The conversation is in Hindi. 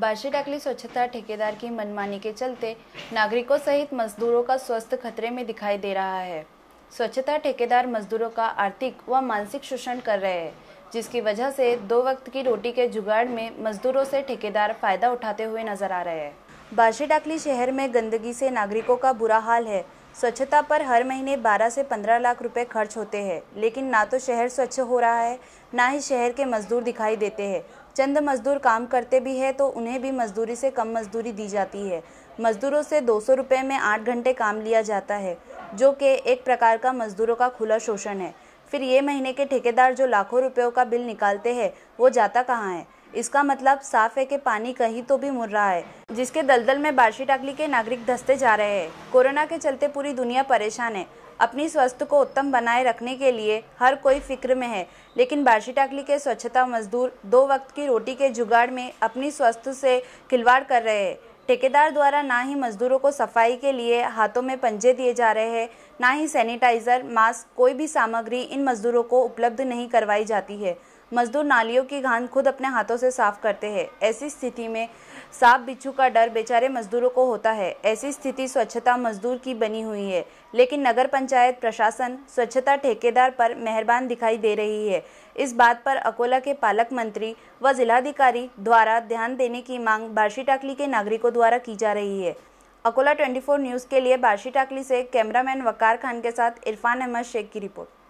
बाशी टाकली स्वच्छता ठेकेदार की मनमानी के चलते नागरिकों सहित मजदूरों का स्वस्थ खतरे में दिखाई दे रहा है स्वच्छता ठेकेदार मजदूरों का आर्थिक व मानसिक शोषण कर रहे हैं जिसकी वजह से दो वक्त की रोटी के जुगाड़ में मजदूरों से ठेकेदार फायदा उठाते हुए नजर आ रहे हैं बाशी टाकली शहर में गंदगी से नागरिकों का बुरा हाल है स्वच्छता पर हर महीने 12 से 15 लाख रुपए खर्च होते हैं लेकिन ना तो शहर स्वच्छ हो रहा है ना ही शहर के मजदूर दिखाई देते हैं चंद मज़दूर काम करते भी है तो उन्हें भी मजदूरी से कम मजदूरी दी जाती है मज़दूरों से दो सौ रुपये में आठ घंटे काम लिया जाता है जो कि एक प्रकार का मज़दूरों का खुला शोषण है फिर ये महीने के ठेकेदार जो लाखों रुपयों का बिल निकालते हैं वो जाता कहाँ है इसका मतलब साफ है कि पानी कहीं तो भी मुर रहा है जिसके दलदल में बार्शी टाकली के नागरिक धसते जा रहे हैं कोरोना के चलते पूरी दुनिया परेशान है अपनी स्वास्थ्य को उत्तम बनाए रखने के लिए हर कोई फिक्र में है लेकिन बार्शी टाकली के स्वच्छता मजदूर दो वक्त की रोटी के जुगाड़ में अपनी स्वास्थ्य से खिलवाड़ कर रहे हैं ठेकेदार द्वारा ना ही मजदूरों को सफाई के लिए हाथों में पंजे दिए जा रहे हैं ना ही सैनिटाइजर मास्क कोई भी सामग्री इन मजदूरों को उपलब्ध नहीं करवाई जाती है मजदूर नालियों की घान खुद अपने हाथों से साफ करते हैं ऐसी स्थिति में सांप बिच्छू का डर बेचारे मजदूरों को होता है ऐसी स्थिति स्वच्छता मजदूर की बनी हुई है लेकिन नगर पंचायत प्रशासन स्वच्छता ठेकेदार पर मेहरबान दिखाई दे रही है इस बात पर अकोला के पालक मंत्री व जिलाधिकारी द्वारा ध्यान देने की मांग बार्शी टाकली के नागरिकों द्वारा की जा रही है अकोला 24 न्यूज़ के लिए बार्शी टाकली से कैमरामैन वकार खान के साथ इरफान अहमद शेख की रिपोर्ट